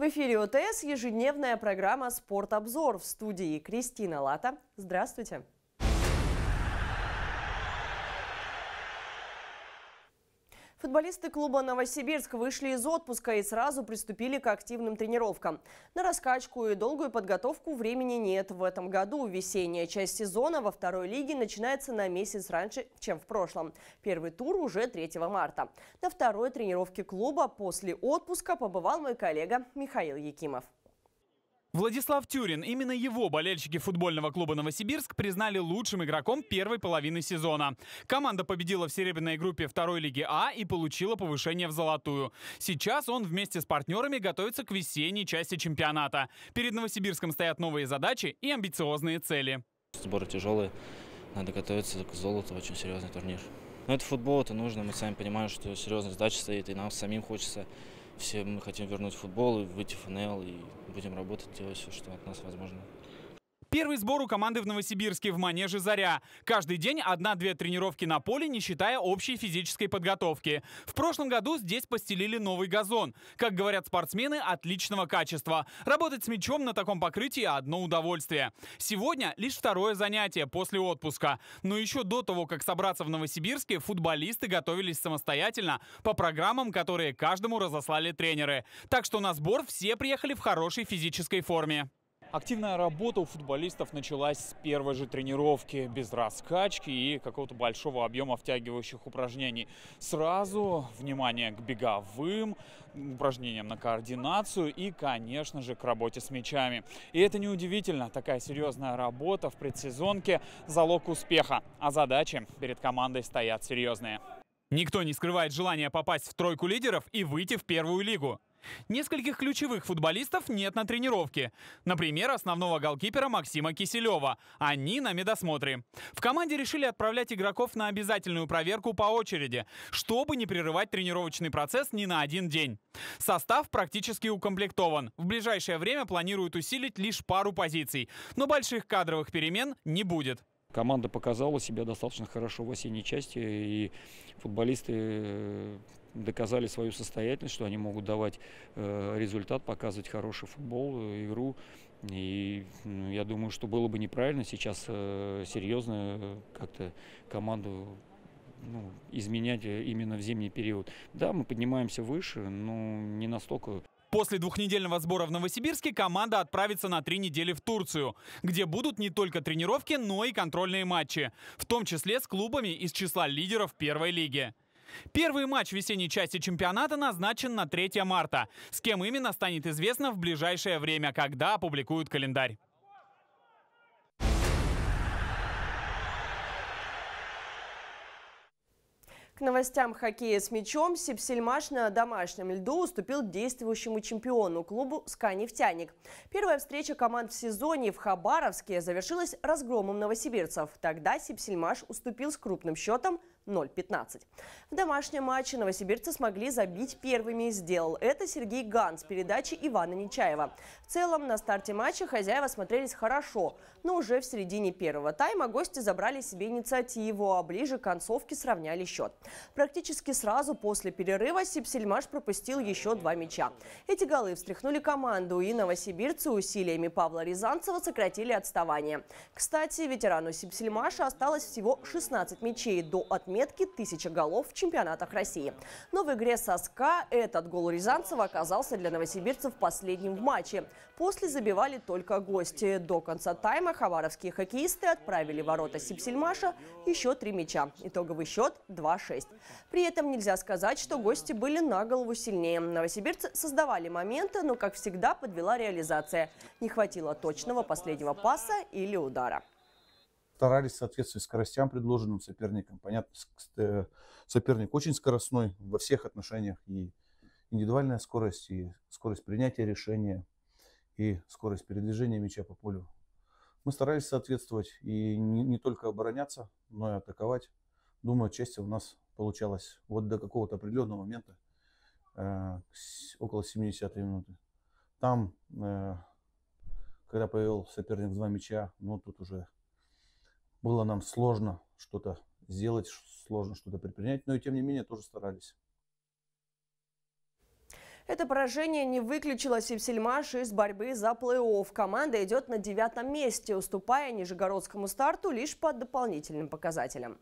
В эфире ОТС ежедневная программа «Спортобзор» в студии Кристина Лата. Здравствуйте! Футболисты клуба «Новосибирск» вышли из отпуска и сразу приступили к активным тренировкам. На раскачку и долгую подготовку времени нет. В этом году весенняя часть сезона во второй лиге начинается на месяц раньше, чем в прошлом. Первый тур уже 3 марта. На второй тренировке клуба после отпуска побывал мой коллега Михаил Якимов. Владислав Тюрин. Именно его болельщики футбольного клуба «Новосибирск» признали лучшим игроком первой половины сезона. Команда победила в серебряной группе второй лиги А и получила повышение в золотую. Сейчас он вместе с партнерами готовится к весенней части чемпионата. Перед Новосибирском стоят новые задачи и амбициозные цели. Сборы тяжелые, надо готовиться к золоту, очень серьезный турнир. Но это футбол, это нужно, мы сами понимаем, что серьезная задача стоит, и нам самим хочется все мы хотим вернуть футбол, и выйти в ФНЛ и будем работать, делать все, что от нас возможно. Первый сбор у команды в Новосибирске в манеже «Заря». Каждый день одна-две тренировки на поле, не считая общей физической подготовки. В прошлом году здесь постелили новый газон. Как говорят спортсмены, отличного качества. Работать с мячом на таком покрытии – одно удовольствие. Сегодня лишь второе занятие после отпуска. Но еще до того, как собраться в Новосибирске, футболисты готовились самостоятельно по программам, которые каждому разослали тренеры. Так что на сбор все приехали в хорошей физической форме. Активная работа у футболистов началась с первой же тренировки, без раскачки и какого-то большого объема втягивающих упражнений. Сразу внимание к беговым, упражнениям на координацию и, конечно же, к работе с мячами. И это неудивительно, такая серьезная работа в предсезонке – залог успеха, а задачи перед командой стоят серьезные. Никто не скрывает желания попасть в тройку лидеров и выйти в первую лигу. Нескольких ключевых футболистов нет на тренировке. Например, основного голкипера Максима Киселева. Они на медосмотре. В команде решили отправлять игроков на обязательную проверку по очереди, чтобы не прерывать тренировочный процесс ни на один день. Состав практически укомплектован. В ближайшее время планируют усилить лишь пару позиций. Но больших кадровых перемен не будет. Команда показала себя достаточно хорошо в осенней части, и футболисты э, доказали свою состоятельность, что они могут давать э, результат, показывать хороший футбол, э, игру. И ну, я думаю, что было бы неправильно сейчас серьезно как-то команду ну, изменять именно в зимний период. Да, мы поднимаемся выше, но не настолько После двухнедельного сбора в Новосибирске команда отправится на три недели в Турцию, где будут не только тренировки, но и контрольные матчи, в том числе с клубами из числа лидеров первой лиги. Первый матч весенней части чемпионата назначен на 3 марта. С кем именно станет известно в ближайшее время, когда опубликуют календарь. К новостям хоккея с мячом Сипсельмаш на домашнем льду уступил действующему чемпиону клубу «СКА Нефтяник». Первая встреча команд в сезоне в Хабаровске завершилась разгромом новосибирцев. Тогда Сипсельмаш уступил с крупным счетом 0-15. В домашнем матче новосибирцы смогли забить первыми. и Сделал это Сергей Ган с передачи Ивана Нечаева. В целом на старте матча хозяева смотрелись хорошо, но уже в середине первого тайма гости забрали себе инициативу, а ближе к концовке сравняли счет. Практически сразу после перерыва Сипсельмаш пропустил еще два мяча. Эти голы встряхнули команду, и новосибирцы усилиями Павла Рязанцева сократили отставание. Кстати, ветерану Сипсельмаша осталось всего 16 мячей до отмены отметки тысячи голов в чемпионатах России. Но в игре со СКА этот гол Рязанцева оказался для новосибирцев последним в матче. После забивали только гости. До конца тайма Хаваровские хоккеисты отправили ворота Сипсельмаша еще три мяча. Итоговый счет 2-6. При этом нельзя сказать, что гости были на голову сильнее. Новосибирцы создавали моменты, но, как всегда, подвела реализация. Не хватило точного последнего паса или удара старались соответствовать скоростям, предложенным соперником. Понятно, э, соперник очень скоростной во всех отношениях. И индивидуальная скорость, и скорость принятия решения, и скорость передвижения мяча по полю. Мы старались соответствовать и не, не только обороняться, но и атаковать. Думаю, отчасти у нас получалось вот до какого-то определенного момента, э, около 70 минуты. Там, э, когда появил соперник два мяча, ну тут уже было нам сложно что-то сделать, сложно что-то предпринять, но и тем не менее тоже старались. Это поражение не выключило Сибсельмаш из борьбы за плей-офф. Команда идет на девятом месте, уступая нижегородскому старту лишь по дополнительным показателям.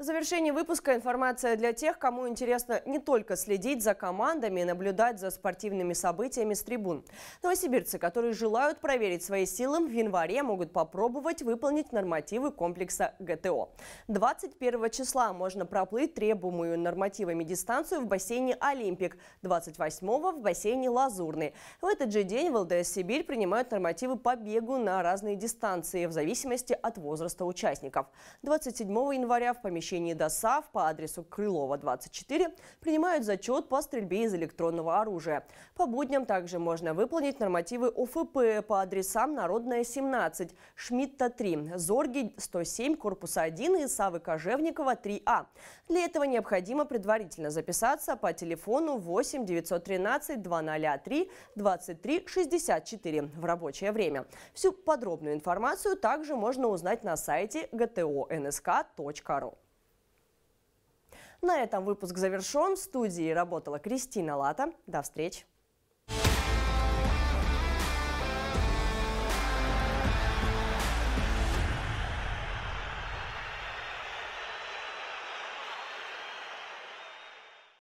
В завершении выпуска информация для тех, кому интересно не только следить за командами и наблюдать за спортивными событиями с трибун. Новосибирцы, которые желают проверить свои силы, в январе могут попробовать выполнить нормативы комплекса ГТО. 21 числа можно проплыть требуемую нормативами дистанцию в бассейне «Олимпик», 28 в бассейне «Лазурный». В этот же день в ЛДС «Сибирь» принимают нормативы по бегу на разные дистанции в зависимости от возраста участников. 27 января в помещении помещении ДОСАВ по адресу Крылова, 24 принимают зачет по стрельбе из электронного оружия. По будням также можно выполнить нормативы ОФП по адресам Народная, 17, Шмидта, 3, Зорги, 107, корпуса 1 и Савы Кожевникова, 3А. Для этого необходимо предварительно записаться по телефону 8 913 203 23 64 в рабочее время. Всю подробную информацию также можно узнать на сайте gtonsk.ru. На этом выпуск завершен. В студии работала Кристина Лата. До встречи!